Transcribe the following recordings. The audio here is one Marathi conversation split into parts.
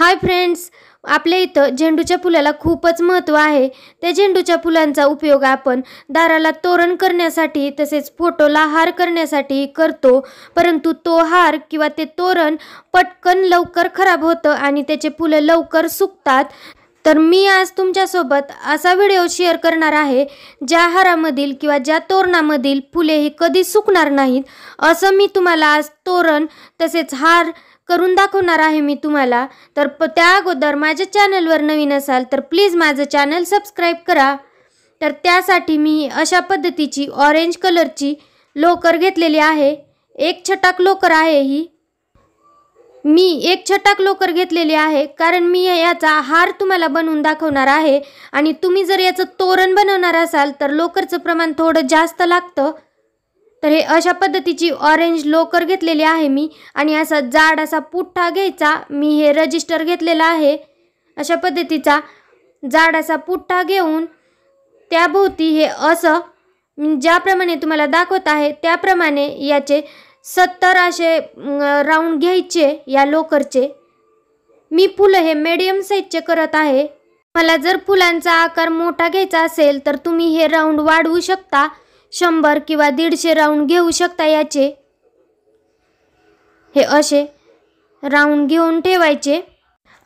हाय फ्रेंड्स आपल्या इथं झेंडूच्या फुलाला खूपच महत्त्व आहे त्या झेंडूच्या फुलांचा उपयोग आपण दाराला तोरण करण्यासाठी तसेच फोटोला हार करण्यासाठी करतो परंतु तो हार किंवा ते तोरण पटकन लवकर खराब होतं आणि त्याचे फुलं लवकर सुकतात तर मी आज तुमच्यासोबत असा व्हिडिओ शेअर करणार आहे ज्या हारामधील किंवा ज्या तोरणामधील फुले ही कधी सुकणार नाहीत असं मी तुम्हाला आज तोरण तसेच हार करून दाखवणार आहे मी तुम्हाला तर प त्या अगोदर माझ्या चॅनलवर नवीन असाल तर प्लीज माझं चॅनल सबस्क्राईब करा तर त्यासाठी मी अशा पद्धतीची ऑरेंज कलरची लोकर घेतलेली आहे एक छटाक लोकर आहे ही मी एक छटाक लोकर घेतलेली आहे कारण मी याचा हार तुम्हाला बनवून दाखवणार आहे आणि तुम्ही जर याचं तोरण बनवणार असाल तर लोकरचं प्रमाण थोडं जास्त लागतं तर हे अशा पद्धतीची ऑरेंज लोकर घेतलेली आहे मी आणि असा जाड असा पुठ्ठा घ्यायचा मी हे रजिस्टर घेतलेला आहे अशा पद्धतीचा जाड असा पुठ्ठा घेऊन त्याभोवती हे असं मी ज्याप्रमाणे तुम्हाला दाखवत आहे त्याप्रमाणे याचे सत्तर असे राऊंड घ्यायचे या लोकरचे मी फुलं हे मीडियम साईजचे करत आहे मला जर फुलांचा आकार मोठा घ्यायचा असेल तर तुम्ही हे राऊंड वाढवू शकता शंभर किंवा दीडशे राऊंड घेऊ शकता याचे हे असे राऊंड घेऊन ठेवायचे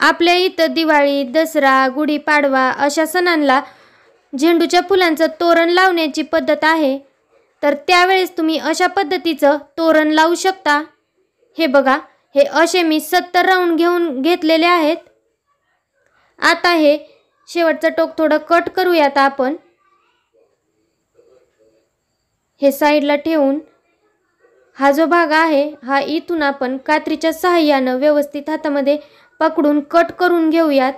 आपल्या इथं दिवाळी दसरा गुढीपाडवा अशा सणांना झेंडूच्या फुलांचं तोरण लावण्याची पद्धत आहे तर त्यावेळेस तुम्ही अशा पद्धतीचं तोरण लावू शकता हे बघा हे असे मी सत्तर राऊंड घेऊन घेतलेले आहेत आता हे शेवटचं टोक थोडं कट करूयात आपण हे साईडला ठेवून हा जो भाग आहे हा इथून आपण कात्रीच्या सहाय्यानं व्यवस्थित हातामध्ये पकडून कट करून घेऊयात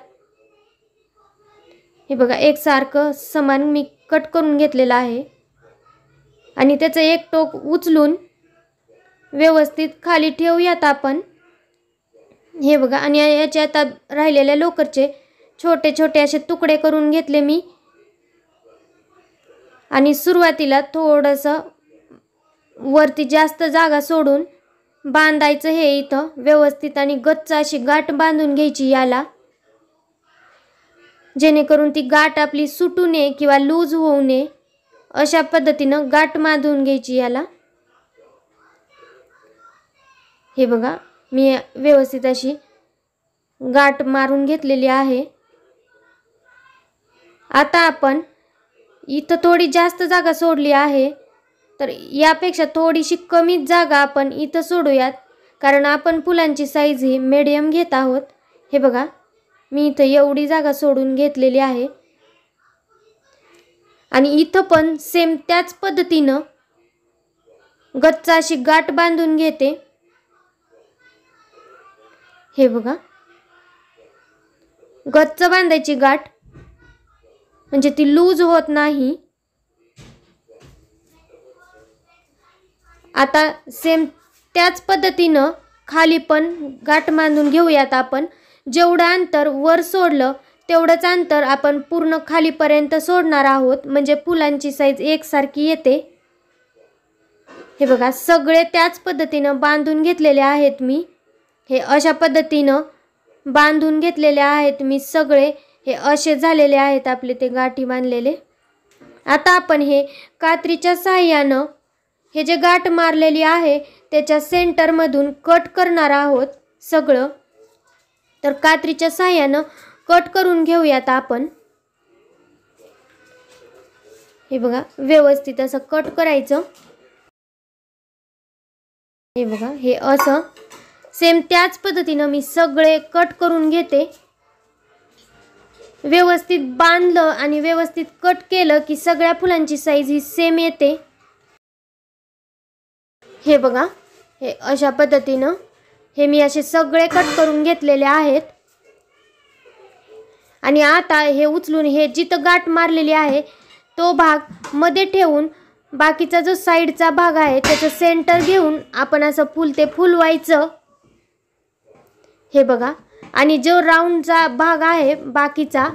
हे बघा एकसारखं समान मी कट करून घेतलेलं आहे आणि त्याचं एक टोक उचलून व्यवस्थित खाली ठेवूयात आपण हे बघा आणि याचे आता राहिलेल्या लोकरचे छोटे छोटे असे तुकडे करून घेतले मी आणि सुरुवातीला थोडंसं वरती जास्त जागा सोडून बांधायचं हे इथं व्यवस्थित आणि गच्च अशी गाठ बांधून घ्यायची याला जेणेकरून ती गाठ आपली सुटू नये किंवा लूज होऊ नये अशा पद्धतीनं गाठ बांधून घ्यायची याला हे बघा मी व्यवस्थित अशी गाठ मारून घेतलेली आहे आता आपण इथं थोडी जास्त जागा सोडली आहे तर यापेक्षा थोडीशी कमी जागा आपण इथं सोडूयात कारण आपण फुलांची साईज ही मीडियम घेत आहोत हे बघा मी इथं एवढी जागा सोडून घेतलेली आहे आणि इथं पण सेम त्याच पद्धतीनं गच्च अशी गाठ बांधून घेते हे बघा गच्च बांधायची गाठ म्हणजे ती लूज होत नाही आता सेम त्याच पद्धतीनं खाली पण गाठ बांधून घेऊयात आपण जेवढं अंतर वर सोडलं तेवढंच अंतर आपण पूर्ण खालीपर्यंत सोडणार आहोत म्हणजे फुलांची साईज एकसारखी येते हे बघा सगळे त्याच पद्धतीनं बांधून घेतलेले आहेत मी हे अशा पद्धतीनं बांधून घेतलेले आहेत मी सगळे हे असे झालेले आहेत आपले ते गाठी बांधलेले आता आपण हे कात्रीच्या साह्यानं हे जे गाठ मारलेली आहे त्याच्या सेंटरमधून कट करणार आहोत सगळं तर कात्रीच्या साह्यानं कट करून घेऊयात आपण हे बघा व्यवस्थित असं कट करायचं हे बघा हे असं सेम त्याच पद्धतीनं मी सगळे कट करून घेते व्यवस्थित बांधलं आणि व्यवस्थित कट केलं की सगळ्या फुलांची साईज ही सेम येते हे बघा हे अशा पद्धतीनं हे मी असे सगळे कट करून घेतलेले आहेत आणि आता हे उचलून हे जिथं गाठ मारलेली आहे तो भाग मध्ये ठेवून बाकीचा जो साईडचा भाग आहे त्याचं सेंटर घेऊन आपण असं फुल ते फुलवायचं हे बघा आणि जो राऊंडचा भाग आहे बाकीचा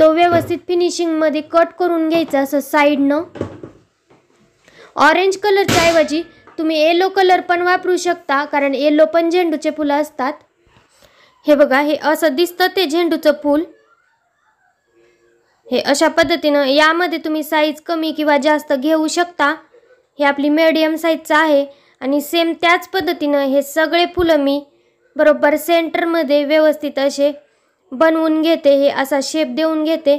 तो व्यवस्थित फिनिशिंगमध्ये कट करून घ्यायचा असं साईडनं ऑरेंज कलरच्या ऐवजी तुम्ही येलो कलर पण वापरू शकता कारण येलो पण झेंडूचे फुलं असतात हे बघा हे असं दिसतं ते झेंडूचं फूल हे अशा पद्धतीनं यामध्ये तुम्ही साईज कमी किंवा जास्त घेऊ शकता हे आपली मेडियम साईजचं आहे आणि सेम त्याच पद्धतीनं हे सगळे फुलं मी बरोबर सेंटरमध्ये व्यवस्थित असे बनवून घेते हे असा शेप देऊन घेते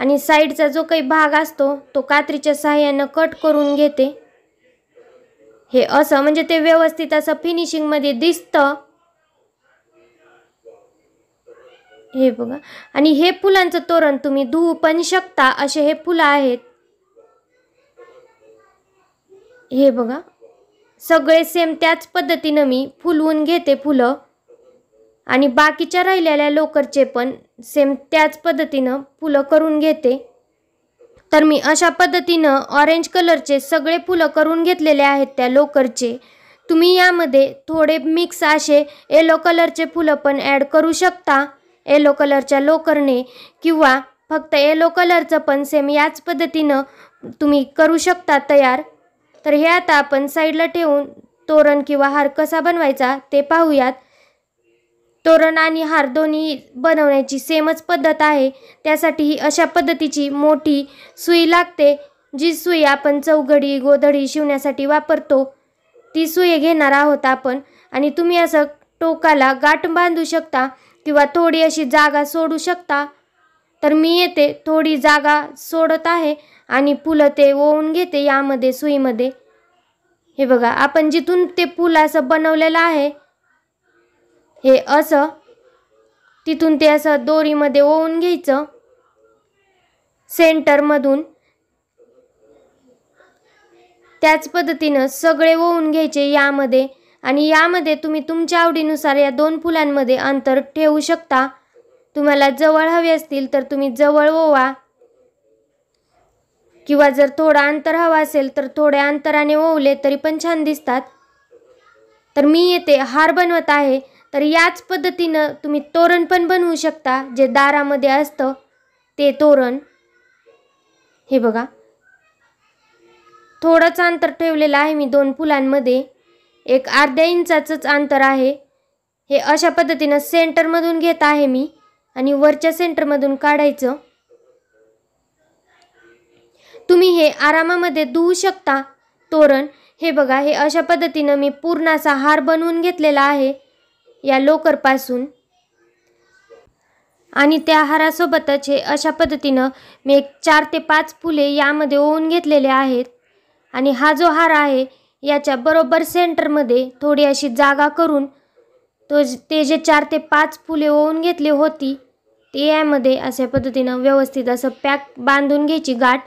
आणि साईडचा जो काही भाग असतो तो कात्रीच्या सहाय्यानं कट करून घेते हे असं म्हणजे ते व्यवस्थित असं फिनिशिंगमध्ये दिसतं हे बघा आणि हे फुलांचं तोरण तुम्ही धुवू पण शकता असे हे फुलं आहेत हे बघा सगळे सेम त्याच पद्धतीनं मी फुलवून घेते फुलं आणि बाकीच्या राहिलेल्या लोकरचे पण सेम त्याच पद्धतीनं फुलं करून घेते तर मी अशा पद्धतीनं ऑरेंज कलरचे सगळे फुलं करून घेतलेले आहेत त्या लोकरचे तुम्ही यामध्ये थोडे मिक्स असे येलो कलरचे फुलं पण ॲड करू शकता येलो कलरच्या लोकरने किंवा फक्त येलो कलरचं पण सेम याच पद्धतीनं तुम्ही करू शकता तयार तर हे आता आपण साईडला ठेवून तोरण किंवा हार कसा बनवायचा ते पाहूयात तोरण आणि हार दोन्ही बनवण्याची सेमच पद्धत आहे त्यासाठी ही अशा पद्धतीची मोठी सुई लागते जी सुई आपण चौघडी गोधडी शिवण्यासाठी वापरतो ती सुई घेणार आहोत आपण आणि तुम्ही असं टोकाला गाठ बांधू शकता किंवा थोडी अशी जागा सोडू शकता तर मी येते थोडी जागा सोडत आहे आणि पुलं ते ओवून घेते यामध्ये सुईमध्ये हे बघा आपण जिथून ते पूल असं बनवलेलं आहे हे असं तिथून ते असं दोरीमध्ये ओवून घ्यायचं सेंटरमधून त्याच पद्धतीनं सगळे ओवून घ्यायचे यामध्ये आणि यामध्ये तुम्ही तुमच्या आवडीनुसार या दोन फुलांमध्ये अंतर ठेवू शकता तुम्हाला जवळ हवे असतील तर तुम्ही जवळ ओवा किंवा जर थोडा अंतर हवा असेल तर थोड्या अंतराने ओवले तरी पण छान दिसतात तर मी येते हार बनवत आहे तर याच पद्धतीनं तुम्ही तोरण पण बनवू शकता जे दारामध्ये असतं ते तोरण हे बघा थोडंच अंतर ठेवलेलं आहे मी दोन फुलांमध्ये एक अर्ध्या इंचाचंच अंतर आहे हे अशा पद्धतीनं सेंटरमधून घेत आहे मी आणि वरच्या सेंटरमधून काढायचं तुम्ही हे आरामामध्ये धुवू शकता तोरण हे बघा हे अशा पद्धतीनं मी असा हार बनवून घेतलेला आहे या लोकरपासून आणि त्या हारासोबतच हे अशा पद्धतीनं मी एक चार ते पाच फुले यामध्ये ओवून घेतलेले आहेत आणि हा जो हार आहे याच्या बरोबर सेंटरमध्ये थोडी अशी जागा करून तो ते जे चार ते पाच फुले ओवून घेतली होती ते यामध्ये अशा पद्धतीनं व्यवस्थित असं पॅक बांधून घ्यायची गाठ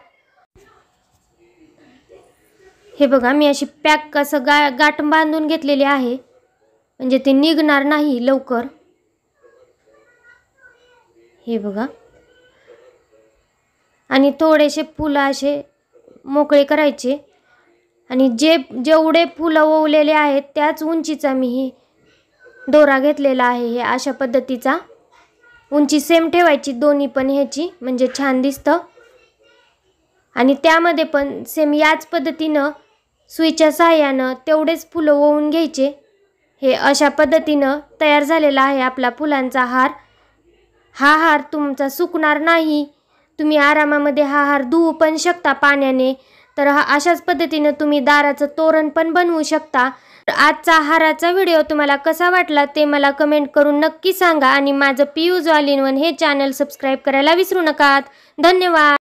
हे बघा मी अशी पॅक कसं गा गाठ बांधून घेतलेली आहे म्हणजे ते निघणार नाही लवकर हे बघा आणि थोडेसे फुलं असे मोकळे करायचे आणि जे जेवढे फुलं ओवलेले आहेत त्याच उंचीचा मी ही दोरा घेतलेला आहे हे अशा पद्धतीचा उंची सेम ठेवायची दोन्ही पण ह्याची म्हणजे छान दिसतं आणि त्यामध्ये पण सेम याच पद्धतीनं सुईच्या सहाय्यानं तेवढेच फुलं ओवून घ्यायचे हे अशा पद्धतीनं तयार झालेला आहे आपला फुलांचा हार हा हार तुमचा सुकणार नाही तुम्ही आरामामध्ये हा हार धुवू पण शकता पाण्याने तर हा अशाच पद्धतीनं तुम्ही दाराचं तोरण पण बनवू शकता तर आजचा हाराचा व्हिडिओ तुम्हाला कसा वाटला ते मला कमेंट करून नक्की सांगा आणि माझं पियूज ऑलिनवन वन हे चॅनल सबस्क्राईब करायला विसरू नका धन्यवाद